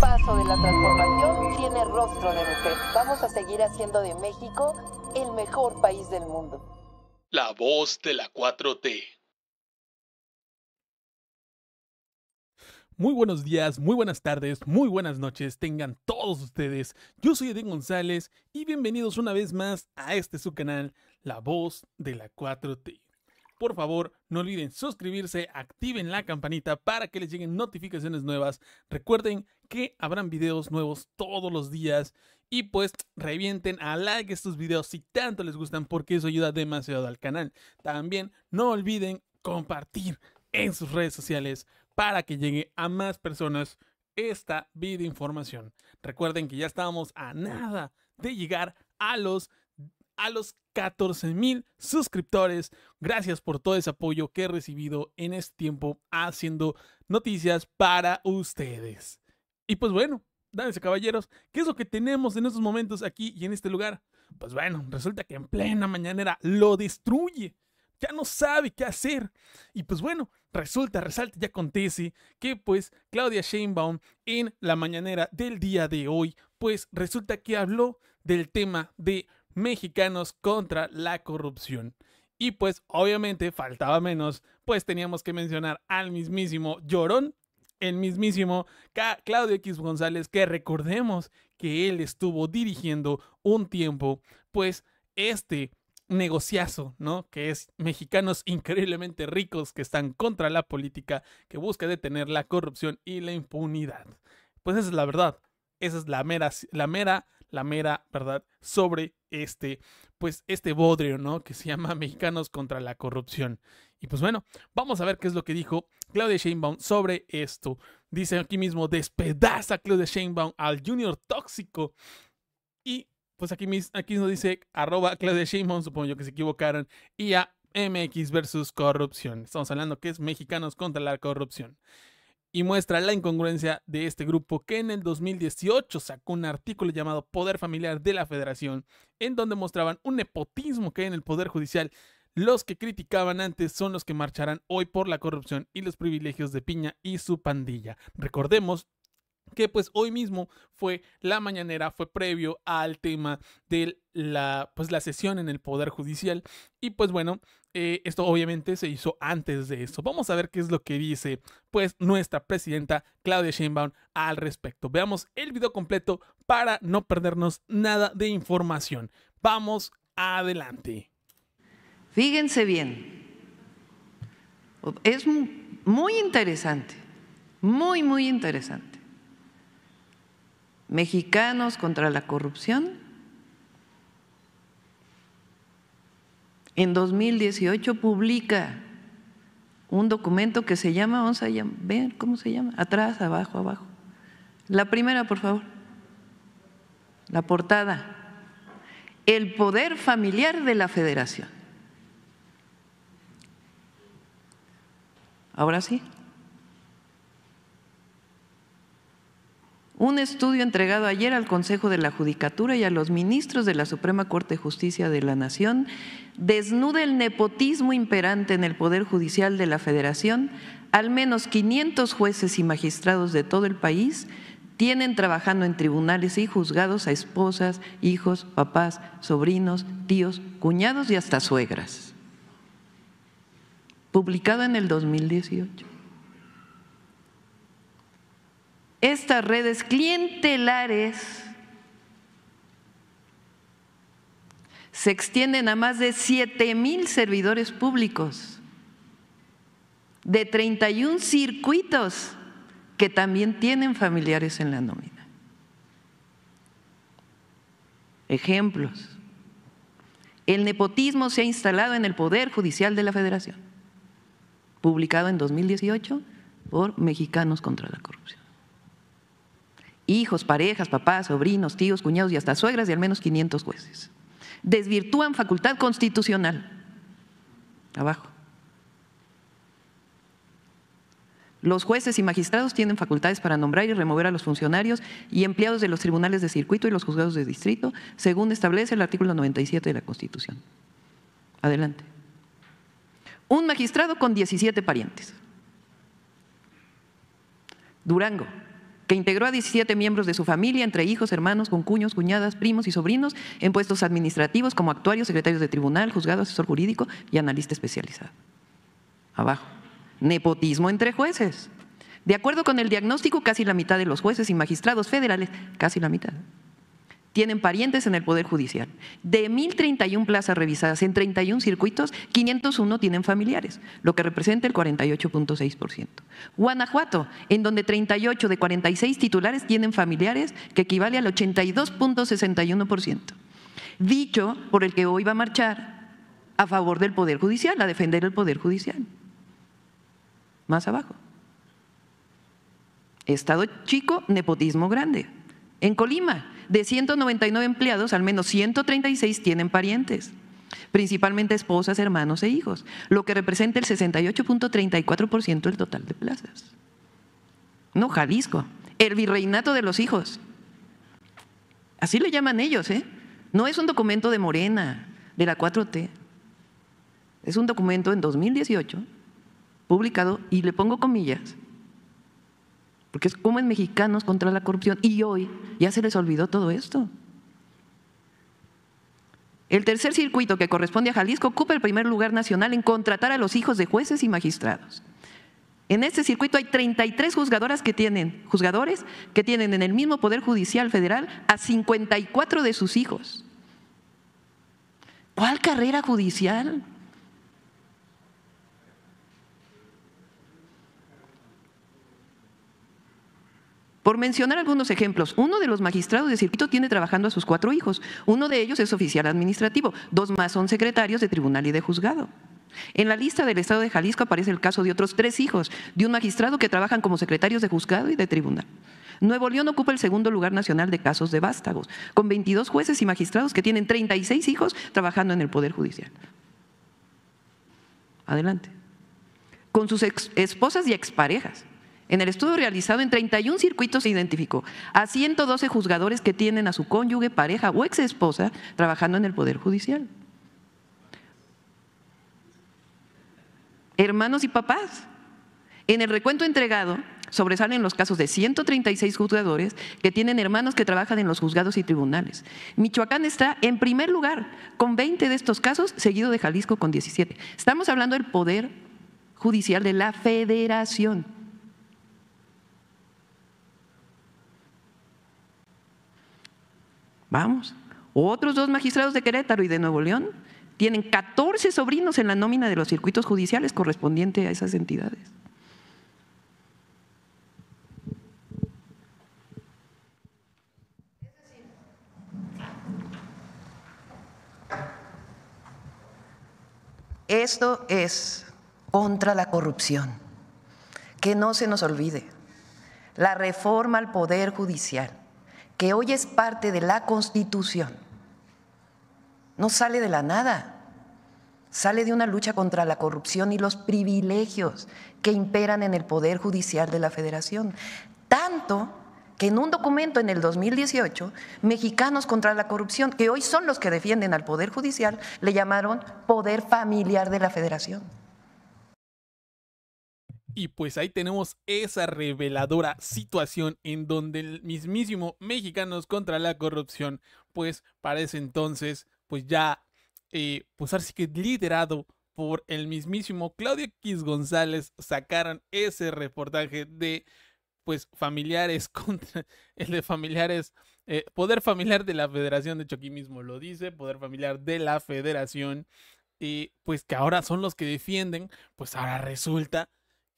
paso de la transformación tiene rostro de mujer. Vamos a seguir haciendo de México el mejor país del mundo. La voz de la 4T. Muy buenos días, muy buenas tardes, muy buenas noches, tengan todos ustedes. Yo soy Edén González y bienvenidos una vez más a este su canal, La Voz de la 4T. Por favor, no olviden suscribirse, activen la campanita para que les lleguen notificaciones nuevas. Recuerden que habrán videos nuevos todos los días. Y pues revienten a like estos videos si tanto les gustan porque eso ayuda demasiado al canal. También no olviden compartir en sus redes sociales para que llegue a más personas esta video información. Recuerden que ya estábamos a nada de llegar a los a los 14 mil suscriptores. Gracias por todo ese apoyo que he recibido en este tiempo haciendo noticias para ustedes. Y pues bueno, dames caballeros, ¿qué es lo que tenemos en estos momentos aquí y en este lugar? Pues bueno, resulta que en plena mañanera lo destruye. Ya no sabe qué hacer. Y pues bueno, resulta, resalta y acontece que pues Claudia Sheinbaum en la mañanera del día de hoy, pues resulta que habló del tema de mexicanos contra la corrupción. Y pues obviamente faltaba menos, pues teníamos que mencionar al mismísimo Llorón el mismísimo Claudio X González, que recordemos que él estuvo dirigiendo un tiempo, pues este negociazo, ¿no? Que es mexicanos increíblemente ricos que están contra la política, que busca detener la corrupción y la impunidad. Pues esa es la verdad, esa es la mera, la mera, la mera verdad sobre este, pues este bodrio, ¿no? Que se llama Mexicanos contra la corrupción. Y pues bueno, vamos a ver qué es lo que dijo Claudia Sheinbaum sobre esto. Dice aquí mismo, despedaza Claudia Sheinbaum al junior tóxico. Y pues aquí, mis, aquí nos dice arroba Claudia Sheinbaum, supongo yo que se equivocaron, y a MX versus corrupción. Estamos hablando que es Mexicanos contra la corrupción y muestra la incongruencia de este grupo que en el 2018 sacó un artículo llamado Poder Familiar de la Federación, en donde mostraban un nepotismo que hay en el Poder Judicial. Los que criticaban antes son los que marcharán hoy por la corrupción y los privilegios de Piña y su pandilla. Recordemos, que pues hoy mismo fue la mañanera, fue previo al tema de la, pues, la sesión en el Poder Judicial. Y pues bueno, eh, esto obviamente se hizo antes de eso. Vamos a ver qué es lo que dice pues nuestra presidenta Claudia Sheinbaum al respecto. Veamos el video completo para no perdernos nada de información. Vamos adelante. Fíjense bien, es muy interesante, muy, muy interesante mexicanos contra la corrupción. En 2018 publica un documento que se llama, vamos a cómo se llama, atrás, abajo, abajo. La primera, por favor, la portada. El poder familiar de la federación. Ahora sí. un estudio entregado ayer al Consejo de la Judicatura y a los ministros de la Suprema Corte de Justicia de la Nación desnuda el nepotismo imperante en el Poder Judicial de la Federación. Al menos 500 jueces y magistrados de todo el país tienen trabajando en tribunales y juzgados a esposas, hijos, papás, sobrinos, tíos, cuñados y hasta suegras. Publicado en el 2018. estas redes clientelares se extienden a más de 7 mil servidores públicos de 31 circuitos que también tienen familiares en la nómina. Ejemplos. El nepotismo se ha instalado en el Poder Judicial de la Federación, publicado en 2018 por Mexicanos contra la Corrupción hijos, parejas, papás, sobrinos, tíos, cuñados y hasta suegras de al menos 500 jueces. Desvirtúan facultad constitucional. Abajo. Los jueces y magistrados tienen facultades para nombrar y remover a los funcionarios y empleados de los tribunales de circuito y los juzgados de distrito, según establece el artículo 97 de la Constitución. Adelante. Un magistrado con 17 parientes. Durango, que integró a 17 miembros de su familia, entre hijos, hermanos, concuños, cuñadas, primos y sobrinos, en puestos administrativos como actuarios, secretarios de tribunal, juzgado, asesor jurídico y analista especializado. Abajo. Nepotismo entre jueces. De acuerdo con el diagnóstico, casi la mitad de los jueces y magistrados federales, casi la mitad, tienen parientes en el Poder Judicial. De 1.031 plazas revisadas en 31 circuitos, 501 tienen familiares, lo que representa el 48.6%. Guanajuato, en donde 38 de 46 titulares tienen familiares, que equivale al 82.61%. Dicho por el que hoy va a marchar a favor del Poder Judicial, a defender el Poder Judicial. Más abajo. Estado chico, nepotismo grande en Colima. De 199 empleados, al menos 136 tienen parientes, principalmente esposas, hermanos e hijos, lo que representa el 68.34% del total de plazas. No, Jalisco, el virreinato de los hijos. Así le llaman ellos, ¿eh? No es un documento de Morena, de la 4T. Es un documento en 2018, publicado, y le pongo comillas, porque es como en mexicanos contra la corrupción. Y hoy ya se les olvidó todo esto. El tercer circuito que corresponde a Jalisco ocupa el primer lugar nacional en contratar a los hijos de jueces y magistrados. En este circuito hay 33 juzgadoras que tienen, juzgadores que tienen en el mismo Poder Judicial Federal a 54 de sus hijos. ¿Cuál carrera judicial? Por mencionar algunos ejemplos, uno de los magistrados de circuito tiene trabajando a sus cuatro hijos. Uno de ellos es oficial administrativo, dos más son secretarios de tribunal y de juzgado. En la lista del Estado de Jalisco aparece el caso de otros tres hijos de un magistrado que trabajan como secretarios de juzgado y de tribunal. Nuevo León ocupa el segundo lugar nacional de casos de vástagos, con 22 jueces y magistrados que tienen 36 hijos trabajando en el Poder Judicial. Adelante. Con sus esposas y exparejas. En el estudio realizado en 31 circuitos se identificó a 112 juzgadores que tienen a su cónyuge, pareja o ex esposa trabajando en el Poder Judicial. Hermanos y papás, en el recuento entregado sobresalen los casos de 136 juzgadores que tienen hermanos que trabajan en los juzgados y tribunales. Michoacán está en primer lugar con 20 de estos casos, seguido de Jalisco con 17. Estamos hablando del Poder Judicial de la Federación. Vamos. Otros dos magistrados de Querétaro y de Nuevo León tienen 14 sobrinos en la nómina de los circuitos judiciales correspondientes a esas entidades. Esto es contra la corrupción. Que no se nos olvide. La reforma al Poder Judicial que hoy es parte de la Constitución, no sale de la nada, sale de una lucha contra la corrupción y los privilegios que imperan en el Poder Judicial de la Federación. Tanto que en un documento en el 2018, mexicanos contra la corrupción, que hoy son los que defienden al Poder Judicial, le llamaron Poder Familiar de la Federación. Y pues ahí tenemos esa reveladora situación en donde el mismísimo Mexicanos contra la corrupción, pues para ese entonces, pues ya, eh, pues así que liderado por el mismísimo Claudio X González, sacaron ese reportaje de pues familiares contra el de familiares, eh, poder familiar de la federación, de hecho aquí mismo lo dice, poder familiar de la federación, y eh, pues que ahora son los que defienden, pues ahora resulta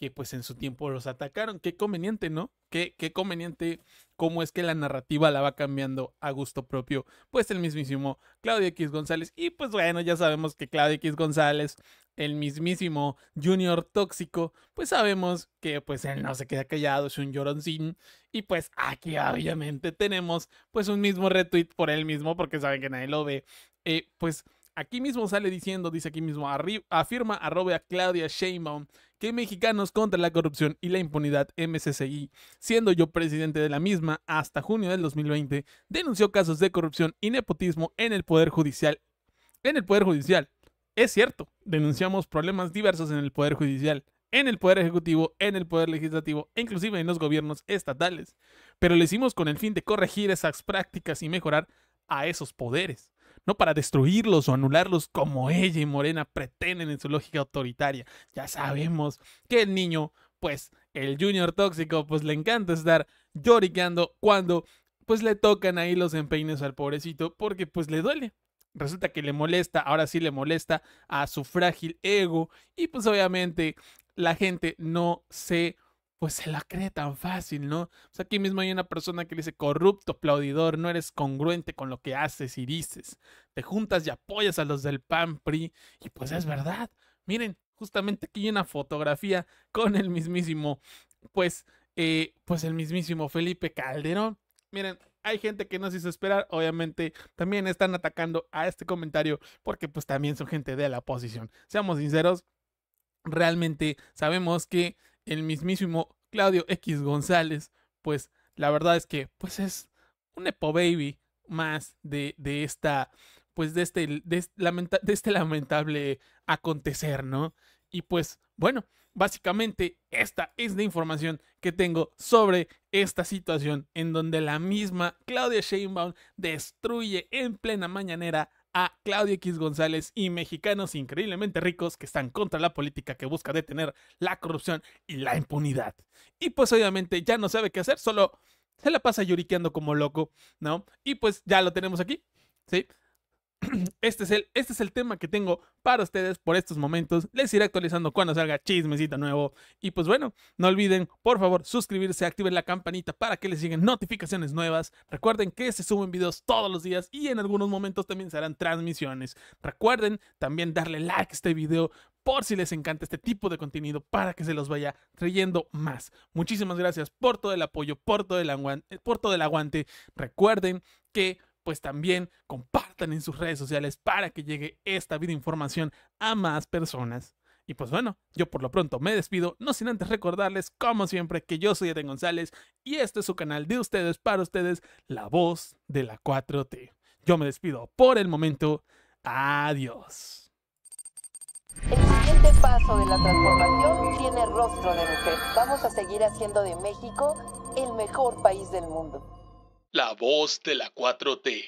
que pues en su tiempo los atacaron. Qué conveniente, ¿no? Qué, qué conveniente cómo es que la narrativa la va cambiando a gusto propio, pues el mismísimo Claudio X González. Y pues bueno, ya sabemos que Claudio X González, el mismísimo Junior Tóxico, pues sabemos que pues él no se queda callado, es un lloroncín. Y pues aquí obviamente tenemos pues un mismo retweet por él mismo, porque saben que nadie lo ve. Eh, pues Aquí mismo sale diciendo, dice aquí mismo, afirma a Claudia Sheinbaum que Mexicanos contra la corrupción y la impunidad MCCI, siendo yo presidente de la misma hasta junio del 2020, denunció casos de corrupción y nepotismo en el Poder Judicial. En el Poder Judicial. Es cierto, denunciamos problemas diversos en el Poder Judicial, en el Poder Ejecutivo, en el Poder Legislativo e inclusive en los gobiernos estatales, pero lo hicimos con el fin de corregir esas prácticas y mejorar a esos poderes no para destruirlos o anularlos como ella y Morena pretenden en su lógica autoritaria. Ya sabemos que el niño, pues el junior tóxico, pues le encanta estar lloriqueando cuando pues le tocan ahí los empeines al pobrecito porque pues le duele. Resulta que le molesta, ahora sí le molesta a su frágil ego y pues obviamente la gente no se pues se la cree tan fácil, ¿no? O sea, aquí mismo hay una persona que dice, corrupto, aplaudidor, no eres congruente con lo que haces y dices. Te juntas y apoyas a los del PAN PRI. Y pues es verdad. Miren, justamente aquí hay una fotografía con el mismísimo, pues, eh, pues el mismísimo Felipe Calderón. Miren, hay gente que no se hizo esperar, obviamente también están atacando a este comentario porque pues también son gente de la oposición. Seamos sinceros, realmente sabemos que el mismísimo Claudio X González, pues la verdad es que pues es un Epo Baby más de, esta, pues de este, de este lamentable acontecer, ¿no? Y pues bueno, básicamente esta es la información que tengo sobre esta situación en donde la misma Claudia Sheinbaum destruye en plena mañanera a Claudio X González y mexicanos increíblemente ricos que están contra la política que busca detener la corrupción y la impunidad. Y pues obviamente ya no sabe qué hacer, solo se la pasa yuriqueando como loco, ¿no? Y pues ya lo tenemos aquí, ¿sí? este es, el, este es el tema que tengo para ustedes por estos momentos. Les iré actualizando cuando salga chismecito nuevo. Y pues bueno, no olviden, por favor, suscribirse, activen la campanita para que les lleguen notificaciones nuevas. Recuerden que se suben videos todos los días y en algunos momentos también se harán transmisiones. Recuerden también darle like a este video por si les encanta este tipo de contenido para que se los vaya trayendo más. Muchísimas gracias por todo el apoyo, por todo el, por todo el aguante. Recuerden que pues también compartan en sus redes sociales para que llegue esta información a más personas. Y pues bueno, yo por lo pronto me despido, no sin antes recordarles, como siempre, que yo soy Eden González y este es su canal de ustedes para ustedes, La Voz de la 4T. Yo me despido por el momento. Adiós. El siguiente paso de la transformación tiene rostro de mujer. Vamos a seguir haciendo de México el mejor país del mundo. La voz de la 4T.